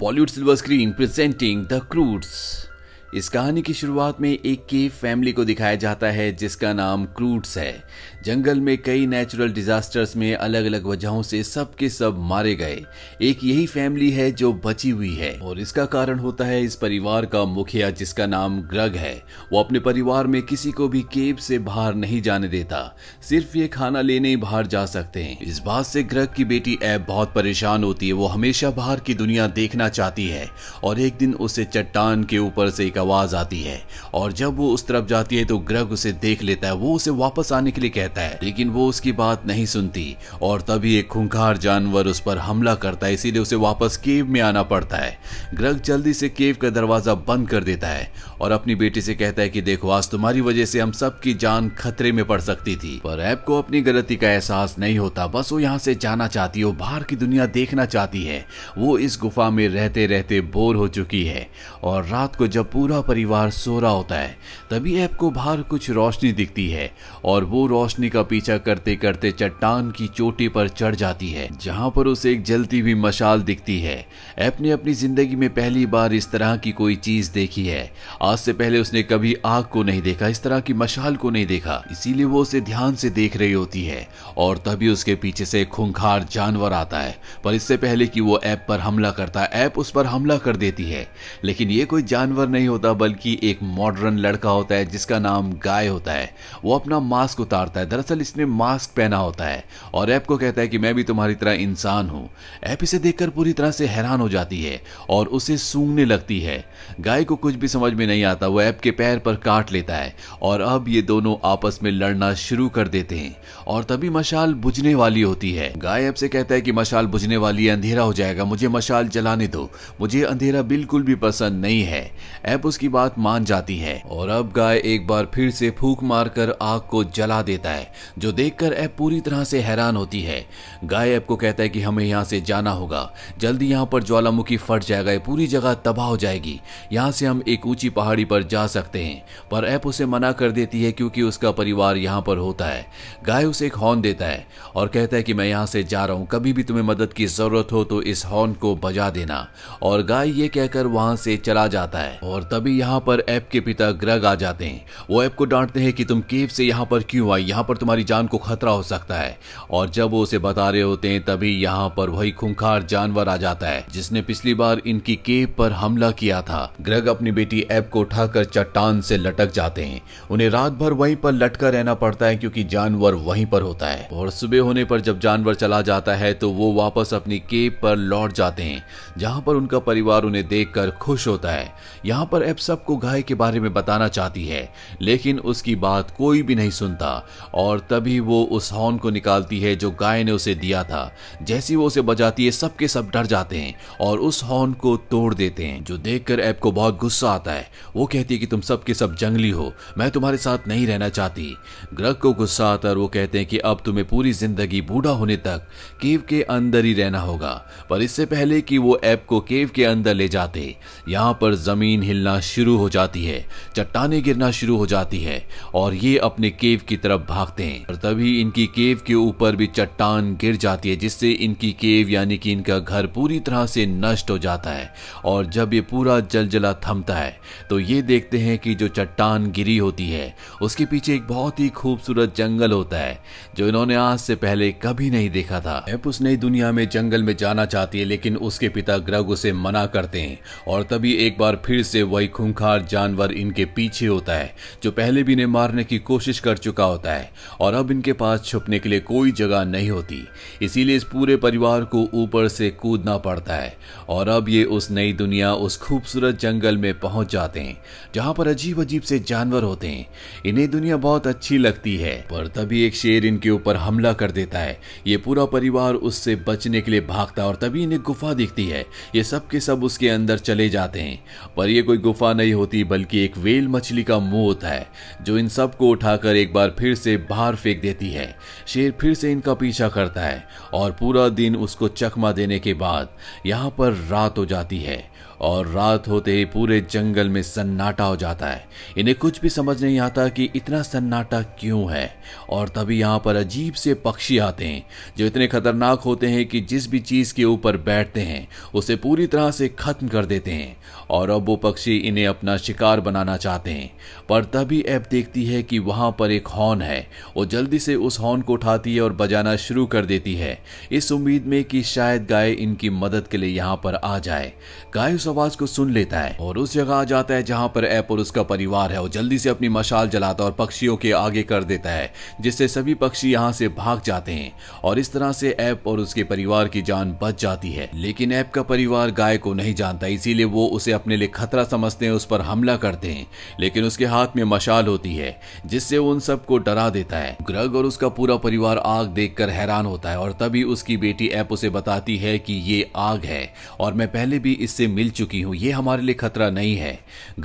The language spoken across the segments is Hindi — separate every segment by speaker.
Speaker 1: Bollywood Silver Screen presenting The Croods. इस कहानी की शुरुआत में एक के फैमिली को दिखाया जाता है जिसका नाम क्रूट्स है जंगल में कई नेचुरल डिजास्टर्स में अलग अलग वजहों से सब के सब मारे गए एक यही फैमिली है जो बची हुई है और इसका कारण होता है इस परिवार का मुखिया जिसका नाम ग्रग है वो अपने परिवार में किसी को भी केब से बाहर नहीं जाने देता सिर्फ ये खाना लेने ही बाहर जा सकते हैं इस बात से ग्रग की बेटी ऐप बहुत परेशान होती है वो हमेशा बाहर की दुनिया देखना चाहती है और एक दिन उसे चट्टान के ऊपर से एक आवाज आती है और जब वो उस तरफ जाती है तो ग्रग उसे देख लेता है वो उसे वापस आने के लिए कहता है लेकिन वो उसकी बात नहीं सुनती और तभी एक खूंखार जानवर उस पर हमला करता है इसीलिए उसे वापस केव में आना पड़ता है ग्रग जल्दी से केव का दरवाजा बंद कर देता है और अपनी बेटी से कहता है कि देखो आज तुम्हारी वजह से हम सबकी जान खतरे में पड़ सकती थी पर ऐप को अपनी गलती का एहसास नहीं होता बस वो यहाँ से जाना चाहती है बाहर की दुनिया देखना चाहती है वो इस गुफा में रहते रहते बोर हो चुकी है और रात को जब पूरा पूरा परिवार सो रहा होता है तभी ऐप को बाहर कुछ रोशनी दिखती है और वो रोशनी का पीछा करते करते चट्टान की चोटी पर चढ़ जाती है जहाँ पर उसे एक जलती हुई मशाल दिखती है ऐप ने अपनी जिंदगी में पहली बार इस तरह की कोई चीज देखी है आज से पहले उसने कभी आग को नहीं देखा इस तरह की मशाल को नहीं देखा इसीलिए वो उसे ध्यान से देख रही होती है और तभी उसके पीछे से खूंखार जानवर आता है पर इससे पहले कि वो ऐप पर हमला करता है ऐप उस पर हमला कर देती है लेकिन ये कोई जानवर नहीं होता होता बल्कि एक मॉडर्न लड़का होता है जिसका नाम गाय होता है वो अपना मास्क उतारता है दरअसल इसने मास्क पहना होता है और ऐप को कहता है कि मैं भी तुम्हारी तरह इंसान हूँ ऐप इसे देखकर पूरी तरह से हैरान हो जाती है और उसे सूंघने लगती है गाय को कुछ भी समझ में नहीं आता वो ऐप के पैर पर काट लेता है और अब ये दोनों आपस में लड़ना शुरू कर देते हैं और तभी मशाल बुझने वाली होती है गाय ऐप से कहता है कि मशाल बुझने वाली अंधेरा हो जाएगा मुझे मशाल जलाने दो मुझे अंधेरा बिल्कुल भी पसंद नहीं है ऐप उसकी बात मान जाती है और अब गाय एक बार फिर से फूक मारकर आग को जला देता है जो देखकर ऐप पूरी तरह से हैरान होती है गाय ऐप को कहता है कि हमें यहाँ से जाना होगा जल्दी यहाँ पर ज्वालामुखी फट जाएगा पूरी जगह तबाह हो जाएगी यहाँ से हम एक ऊंची पहाड़ी पर जा सकते हैं पर ऐप उसे मना कर देती है क्योंकि उसका परिवार यहाँ पर होता है गाय उसे एक हॉर्न देता है और कहता है कि मैं यहाँ से जा रहा हूँ कभी भी तुम्हें मदद की ज़रूरत हो तो इस हॉर्न को बजा देना और गाय ये कहकर वहां से चला जाता है और तब तभी यहाँ पर ऐप के पिता ग्रग आ जाते हैं वो ऐप को डांटते हैं कि तुम केव से यहाँ पर क्यों आई यहाँ पर तुम्हारी जान को खतरा हो सकता है और जब वो उसे बता रहे होते हैं तभी यहाँ पर वही खूंखार जानवर आ जाता है जिसने पिछली बार इनकी केव पर हमला किया था ग्रग अपनी बेटी ऐप को उठाकर चट्टान से लटक जाते हैं उन्हें रात भर वही पर लटका रहना पड़ता है क्यूँकी जानवर वही पर होता है और सुबह होने पर जब जानवर चला जाता है तो वो वापस अपनी केव पर लौट जाते हैं जहाँ पर उनका परिवार उन्हें देख खुश होता है यहाँ पर और एप सबको गाय के बारे में बताना चाहती है लेकिन उसकी बात कोई भी नहीं सुनता और तभी वो उस हॉर्न को निकालती है जो गाय ने उसे दिया था जैसी वो उसे बजाती है सबके सब डर जाते हैं और उस हॉर्न को तोड़ देते हैं जो देखकर ऐप को बहुत गुस्सा आता है वो कहती है कि तुम सबके सब जंगली हो मैं तुम्हारे साथ नहीं रहना चाहती ग्रग को गुस्सा आता और वो कहते हैं कि अब तुम्हें पूरी जिंदगी बूढ़ा होने तक केव के अंदर ही रहना होगा पर इससे पहले कि वो ऐप को केव के अंदर ले जाते यहां पर जमीन हिलना गिरना शुरू हो जाती है चट्टाने गिरना शुरू हो जाती है और ये अपने केव की तरफ भागते हैं और तभी इनकी केव के ऊपर भी चट्टान गिर जाती है जिससे इनकी केव यानी कि इनका घर पूरी तरह से नष्ट हो जाता है और जब ये पूरा जलजला थमता है तो ये देखते हैं कि जो चट्टान गिरी होती है उसके पीछे एक बहुत ही खूबसूरत जंगल होता है जो इन्होंने आज से पहले कभी नहीं देखा था एप उस नई दुनिया में जंगल में जाना चाहती है लेकिन उसके पिता ग्रग उसे मना करते हैं और तभी एक बार फिर से वह वही खूंखार जानवर इनके पीछे होता है जो पहले भी इन्हें मारने की कोशिश कर चुका होता है और अब इनके पास छुपने के लिए कोई जगह नहीं होती इसीलिए इस पूरे परिवार को ऊपर से कूदना पड़ता है और अब ये उस नई दुनिया उस खूबसूरत जंगल में पहुंच जाते हैं जहां पर अजीब अजीब से जानवर होते हैं इन्हें दुनिया बहुत अच्छी लगती है पर तभी एक शेर इनके ऊपर हमला कर देता है ये पूरा परिवार उससे बचने के लिए भागता है और तभी इन्हें गुफा दिखती है ये सब के सब उसके अंदर चले जाते हैं पर यह कोई गुफा नहीं होती बल्कि एक वेल मछली का मुंह होता है जो इन सब को उठाकर एक बार फिर से बाहर फेंक देती है शेर फिर से इनका पीछा करता है और पूरा दिन उसको चकमा देने के बाद यहाँ पर रात हो जाती है और रात होते ही पूरे जंगल में सन्नाटा हो जाता है इन्हें कुछ भी समझ नहीं आता कि इतना सन्नाटा क्यों है और तभी यहाँ पर अजीब से पक्षी आते हैं जो इतने खतरनाक होते हैं कि जिस भी चीज़ के ऊपर बैठते हैं उसे पूरी तरह से ख़त्म कर देते हैं और अब वो पक्षी इन्हें अपना शिकार बनाना चाहते हैं पर तभी ऐप देखती है कि वहाँ पर एक हॉर्न है वो जल्दी से उस हॉर्न को उठाती है और बजाना शुरू कर देती है इस उम्मीद में कि शायद गाय इनकी मदद के लिए यहाँ पर आ जाए गाय उस आवाज को सुन लेता है और उस जगह आ जाता है जहाँ पर एप और उसका परिवार है और जल्दी से अपनी मशाल जलाता और पक्षियों के आगे कर देता है जिससे सभी पक्षी यहाँ से भाग जाते हैं और इस तरह से ऐप और उसके परिवार की जान बच जाती है लेकिन ऐप का परिवार गाय को नहीं जानता इसीलिए वो उसे अपने लिए खतरा समझते हैं उस पर हमला करते हैं लेकिन उसके हाथ में मशाल होती है जिससे वो उन सबको डरा देता है ग्रग और उसका पूरा परिवार आग देखकर हैरान होता है और तभी उसकी बेटी ऐप उसे बताती है कि ये आग है और मैं पहले भी इससे मिल चुकी हूँ ये हमारे लिए खतरा नहीं है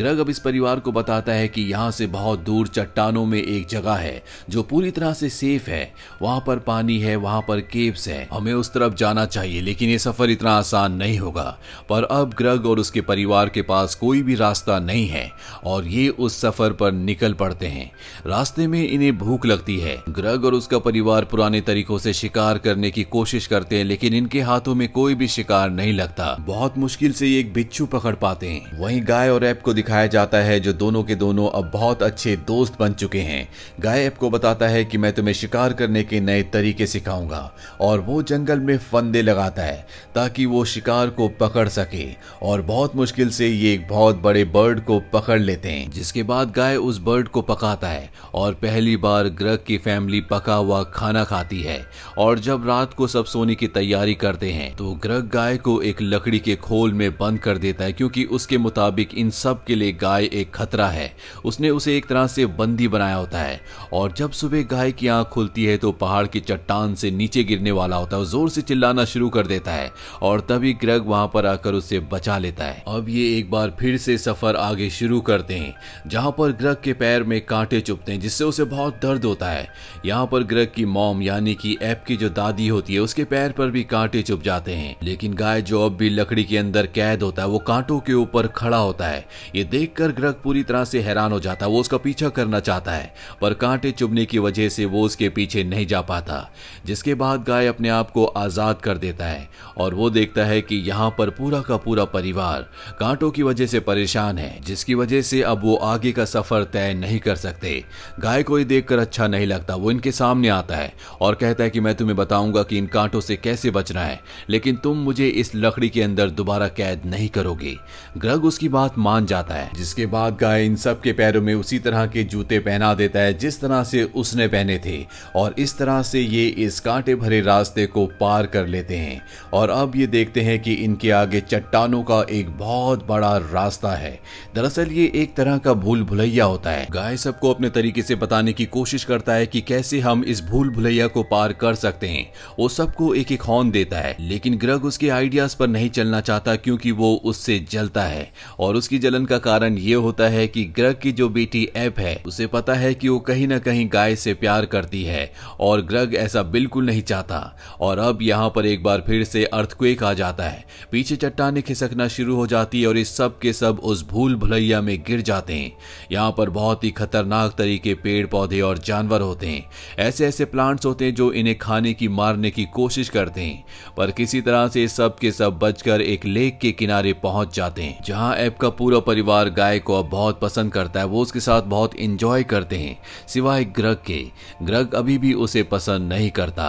Speaker 1: ग्रग अब इस परिवार को बताता है कि यहाँ से बहुत दूर चट्टानों में एक जगह है जो पूरी तरह से सेफ है वहाँ पर पानी है वहाँ पर केव्स है हमें उस तरफ जाना चाहिए लेकिन ये सफर इतना आसान नहीं होगा पर अब ग्रग और उसके परिवार के पास कोई भी रास्ता नहीं है और ये उस सफर पर निकल पड़ते हैं रास्ते में इन्हें भूख लगती है ग्रग और उसका परिवार पुराने तरीकों से शिकार करने की कोशिश करते हैं लेकिन इनके हाथों में कोई भी शिकार नहीं लगता बहुत मुश्किल से ये एक बिच्छू पकड़ पाते हैं वहीं गाय और ऐप को दिखाया जाता है जो दोनों के दोनों अब बहुत अच्छे दोस्त बन चुके हैं गाय ऐप को बताता है कि मैं तुम्हें शिकार करने के नए तरीके सिखाऊंगा और वो जंगल में फंदे लगाता है ताकि वो शिकार को पकड़ सके और बहुत मुश्किल से ये एक बहुत बड़े बर्ड को पकड़ लेते हैं जिसके बाद गाय उस बर्ड को पकाता है और पहली बार ग्रह की फैमिली पका हुआ खाना खाती है और जब रात को सब सोने की तैयारी करते हैं तो ग्रह गाय को एक लकड़ी के खोल में बंद कर कर देता है क्योंकि उसके मुताबिक इन सब के लिए गाय एक खतरा है उसने उसे एक तरह से बंदी बनाया होता है और जब सुबह गाय की आंख खुलती है तो पहाड़ की चट्टान से नीचे गिरने वाला होता है जोर से चिल्लाना शुरू कर देता है और तभी ग्रग वहां पर आकर उसे बचा लेता है अब ये एक बार फिर से सफर आगे शुरू करते हैं जहां पर ग्रग के पैर में कांटे चुपते हैं जिससे उसे बहुत दर्द होता है यहाँ पर ग्रग की मॉम यानी कि ऐप की जो दादी होती है उसके पैर पर भी कांटे चुप जाते हैं लेकिन गाय जो अब भी लकड़ी के अंदर कैद होता है है वो कांटों के ऊपर खड़ा होता है ये देखकर ग्रह पूरी तरह से हैरान हो जाता है वो उसका पीछा करना चाहता है पर कांटे चुभने की वजह से वो उसके पीछे नहीं जा पाता जिसके बाद गाय अपने आप को आज़ाद कर देता है और वो देखता है कि यहाँ पर पूरा का पूरा परिवार कांटों की वजह से परेशान है जिसकी वजह से अब वो आगे का सफ़र तय नहीं कर सकते गाय को ये देखकर अच्छा नहीं लगता वो इनके सामने आता है और कहता है कि मैं तुम्हें बताऊंगा कि इन कांटों से कैसे बचना है लेकिन तुम मुझे इस लकड़ी के अंदर दोबारा कैद नहीं नहीं करोगे ग्रग उसकी बात मान जाता है जिसके बाद गाय इन सब के पैरों में उसी तरह के जूते पहना देता है जिस तरह से उसने पहने थे और इस तरह से ये इस कांटे भरे रास्ते को पार कर लेते हैं और अब ये देखते हैं कि इनके आगे चट्टानों का एक बहुत बड़ा रास्ता है दरअसल ये एक तरह का भूल भुलैया होता है गाय सबको अपने तरीके से बताने की कोशिश करता है कि कैसे हम इस भूल भुलैया को पार कर सकते हैं वो सबको एक एक हॉर्न देता है लेकिन ग्रग उसके आइडियाज पर नहीं चलना चाहता क्योंकि वो उससे जलता है और उसकी जलन का कारण ये होता है कि ग्रह की जो बेटी ऐप है उसे पता है कि वो कहीं ना कहीं गाय से प्यार करती है और ग्रग ऐसा बिल्कुल नहीं चाहता और अब यहाँ पर एक बार फिर से अर्थक्वेक आ जाता है पीछे चट्टाने खिसकना शुरू हो जाती है और इस सब के सब उस भूल भुलैया में गिर जाते हैं यहाँ पर बहुत ही खतरनाक तरीके पेड़ पौधे और जानवर होते हैं ऐसे ऐसे प्लांट्स होते हैं जो इन्हें खाने की मारने की कोशिश करते हैं पर किसी तरह से सब के सब बचकर एक लेक के किनारे किनारे पहुंच जाते हैं जहां एप का पूरा परिवार गाय को अब बहुत पसंद करता है वो उसके साथ बहुत इंजॉय करते हैं सिवाय ग्रग के ग्रग अभी भी उसे पसंद नहीं करता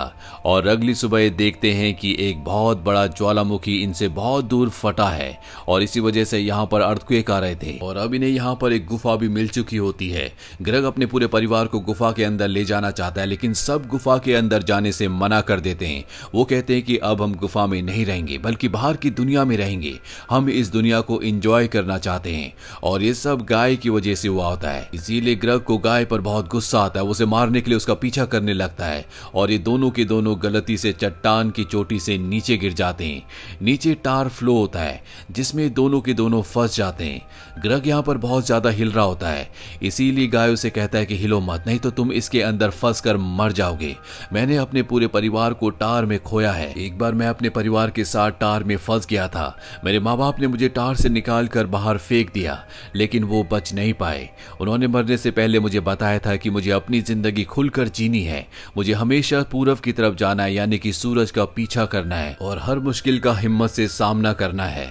Speaker 1: और अगली सुबह देखते हैं कि एक बहुत बड़ा ज्वालामुखी इनसे बहुत दूर फटा है और इसी वजह से यहाँ पर अर्थक्वेक आ रहे थे और अब इन्हें यहाँ पर एक गुफा भी मिल चुकी होती है ग्रग अपने पूरे परिवार को गुफा के अंदर ले जाना चाहता है लेकिन सब गुफा के अंदर जाने से मना कर देते हैं वो कहते हैं कि अब हम गुफा में नहीं रहेंगे बल्कि बाहर की दुनिया में रहेंगे हम इस दुनिया को एंजॉय करना चाहते हैं और ये सब गाय की वजह से हुआ होता है इसीलिए ग्रह को गाय पर बहुत गुस्सा आता है उसे मारने के लिए उसका पीछा करने लगता है और ये दोनों के दोनों गलती से चट्टान की चोटी से नीचे गिर जाते हैं नीचे टार फ्लो होता है जिसमें दोनों के दोनों फंस जाते हैं ग्रह यहाँ पर बहुत ज्यादा हिल रहा होता है इसीलिए गाय उसे कहता है कि हिलो मत नहीं तो तुम इसके अंदर फंस कर मर जाओगे मैंने अपने पूरे परिवार को टार में खोया है एक बार मैं अपने परिवार के साथ टार में फंस गया था मेरे माँ माँ बाप ने मुझे टार से निकाल कर बाहर फेंक दिया लेकिन वो बच नहीं पाए उन्होंने मरने से पहले मुझे बताया था कि मुझे अपनी ज़िंदगी खुलकर जीनी है मुझे हमेशा पूरब की तरफ जाना है यानी कि सूरज का पीछा करना है और हर मुश्किल का हिम्मत से सामना करना है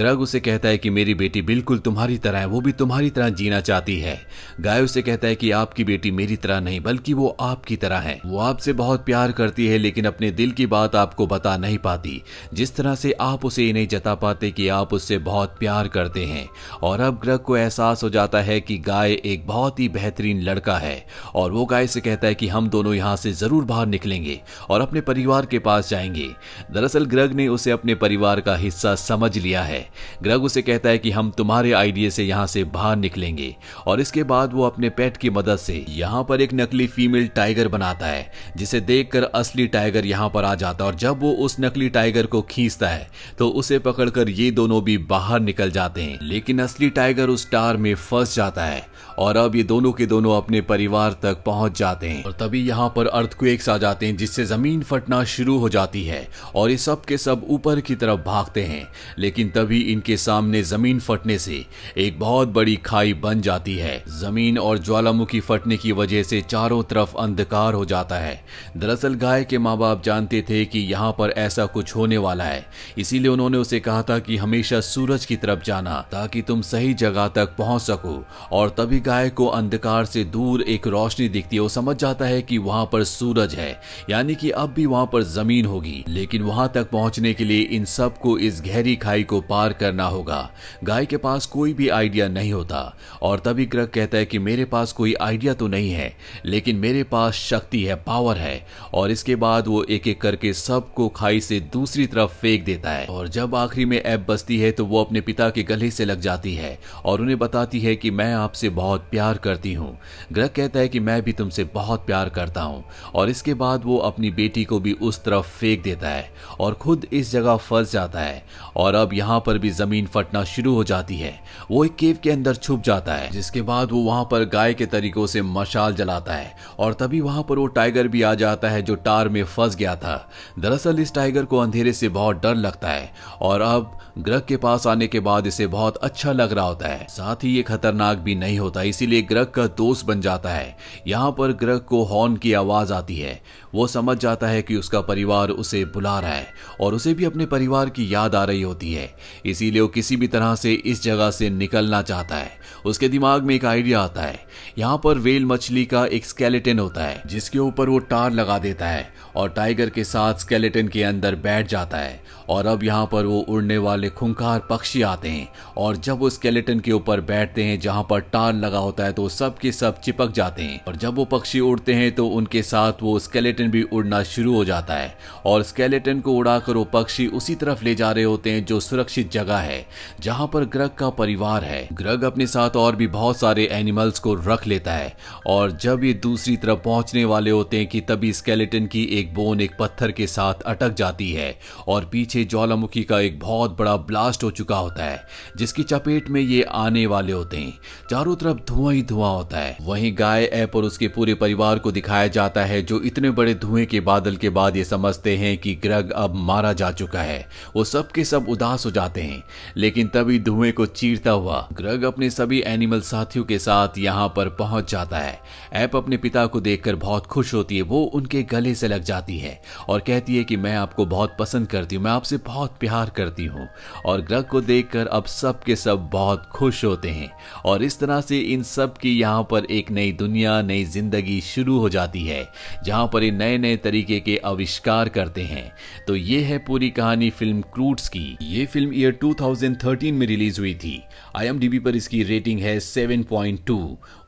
Speaker 1: ग्रग उसे कहता है कि मेरी बेटी बिल्कुल तुम्हारी तरह है वो भी तुम्हारी तरह जीना चाहती है गाय उसे कहता है कि आपकी बेटी मेरी तरह नहीं बल्कि वो आपकी तरह है वो आपसे बहुत प्यार करती है लेकिन अपने दिल की बात आपको बता नहीं पाती जिस तरह से आप उसे नहीं जता पाते कि आप उससे बहुत प्यार करते हैं और अब ग्रह को एहसास हो जाता है कि गाय एक बहुत ही बेहतरीन लड़का है और वो गाय से कहता है कि हम दोनों यहाँ से ज़रूर बाहर निकलेंगे और अपने परिवार के पास जाएंगे दरअसल ग्रह ने उसे अपने परिवार का हिस्सा समझ लिया है ग्रह उसे कहता है कि हम तुम्हारे आइडिया से यहाँ से बाहर निकलेंगे और इसके बाद वो अपने पेट की मदद से यहाँ पर एक नकली फीमेल टाइगर बनाता है जिसे देखकर असली टाइगर यहाँ पर आ जाता है और जब वो उस नकली टाइगर को खींचता है तो उसे पकड़कर ये दोनों भी बाहर निकल जाते हैं लेकिन असली टाइगर उस टार में फंस जाता है और अब ये दोनों के दोनों अपने परिवार तक पहुंच जाते हैं और तभी यहाँ पर अर्थक्वेक्स आ जाते हैं जिससे जमीन फटना शुरू हो जाती है और ये सब के सब ऊपर की तरफ भागते हैं लेकिन तभी इनके सामने जमीन फटने से एक बहुत बड़ी खाई बन जाती है जमीन और ज्वालामुखी फटने की वजह से चारों तरफ अंधकार हो जाता है दरअसल गाय के माँ बाप जानते थे कि यहाँ पर ऐसा कुछ होने वाला है इसीलिए उन्होंने उसे कहा था कि हमेशा सूरज की तरफ जाना ताकि तुम सही जगह तक पहुंच सको और तभी गाय को अंधकार से दूर एक रोशनी दिखती है वो समझ जाता है कि वहां पर सूरज है यानी कि अब भी वहां पर जमीन होगी लेकिन वहां तक पहुंचने के लिए इन सबको इस गहरी खाई को पार करना होगा गाय के पास कोई भी आइडिया नहीं होता और तभी ग्रह कहता है कि मेरे पास कोई आइडिया तो नहीं है लेकिन मेरे पास शक्ति है पावर है और इसके बाद वो एक एक करके सबको खाई से दूसरी तरफ फेंक देता है और जब आखिरी में ऐप बसती है तो वो अपने पिता के गले से लग जाती है और उन्हें बताती है कि मैं आपसे बहुत प्यार करती हूँ ग्रह कहता है कि मैं भी तुमसे बहुत प्यार करता हूँ और इसके बाद वो अपनी बेटी को भी उस तरफ फेंक देता है और खुद इस जगह फंस जाता है और अब यहाँ पर भी जमीन फटना शुरू हो जाती है वो एक केव के अंदर छुप जाता है जिसके बाद वो वहां पर गाय के तरीकों से मशाल जलाता है और तभी वहां पर वो टाइगर भी आ जाता है जो टार में फंस गया था दरअसल इस टाइगर को अंधेरे से बहुत डर लगता है और अब ग्रह के पास आने के बाद इसे बहुत अच्छा लग रहा होता है साथ ही ये खतरनाक भी नहीं होता इसीलिए ग्रह का दोस्त बन जाता है यहाँ पर ग्रह को हॉर्न की आवाज आती है वो समझ जाता है कि उसका परिवार उसे बुला रहा है और उसे भी अपने परिवार की याद आ रही होती है इसीलिए वो किसी भी तरह से इस जगह से निकलना चाहता है उसके दिमाग में एक आइडिया आता है यहाँ पर वेल मछली का एक स्केलेटन होता है जिसके ऊपर वो टार लगा देता है और टाइगर के साथ स्केलेटन के अंदर बैठ जाता है और अब यहाँ पर वो उड़ने वाले खुंखार पक्षी आते हैं और जब वो स्केलेटन के ऊपर बैठते हैं जहाँ पर टार लगा होता है तो सब के सब चिपक जाते हैं और जब वो पक्षी उड़ते हैं तो उनके साथ वो स्केलेटन भी उड़ना शुरू हो जाता है और स्केलेटन को उड़ाकर वो पक्षी उसी तरफ ले जा रहे होते हैं जो सुरक्षित जगह है जहाँ पर ग्रग का परिवार है ग्रग अपने साथ और भी बहुत सारे एनिमल्स को रख लेता है और जब ये दूसरी तरफ पहुंचने वाले होते हैं कि तभी स्केलेटन की एक बोन एक पत्थर के साथ अटक जाती है और पीछे पीछे ज्वालामुखी का एक बहुत बड़ा ब्लास्ट हो चुका होता है जिसकी चपेट में ये आने वाले होते हैं चारों तरफ धुआं ही धुआं होता है वहीं गाय ऐप और उसके पूरे परिवार को दिखाया जाता है जो इतने बड़े धुएं के बादल के बाद ये समझते हैं कि ग्रग अब मारा जा चुका है वो सब के सब उदास हो जाते हैं लेकिन तभी धुएं को चीरता हुआ ग्रग अपने सभी एनिमल साथियों के साथ यहाँ पर पहुंच जाता है ऐप अपने पिता को देखकर बहुत खुश होती है वो उनके गले से लग जाती है और कहती है कि मैं आपको बहुत पसंद करती हूँ मैं आप आपसे बहुत प्यार करती हूँ और ग्रह को देखकर अब सब के सब बहुत खुश होते हैं और इस तरह से इन सब की यहाँ पर एक नई दुनिया नई जिंदगी शुरू हो जाती है जहाँ पर ये नए नए तरीके के आविष्कार करते हैं तो ये है पूरी कहानी फिल्म क्रूट्स की ये फिल्म ईयर 2013 में रिलीज हुई थी आई पर इसकी रेटिंग है 7.2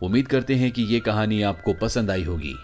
Speaker 1: उम्मीद करते हैं कि ये कहानी आपको पसंद आई होगी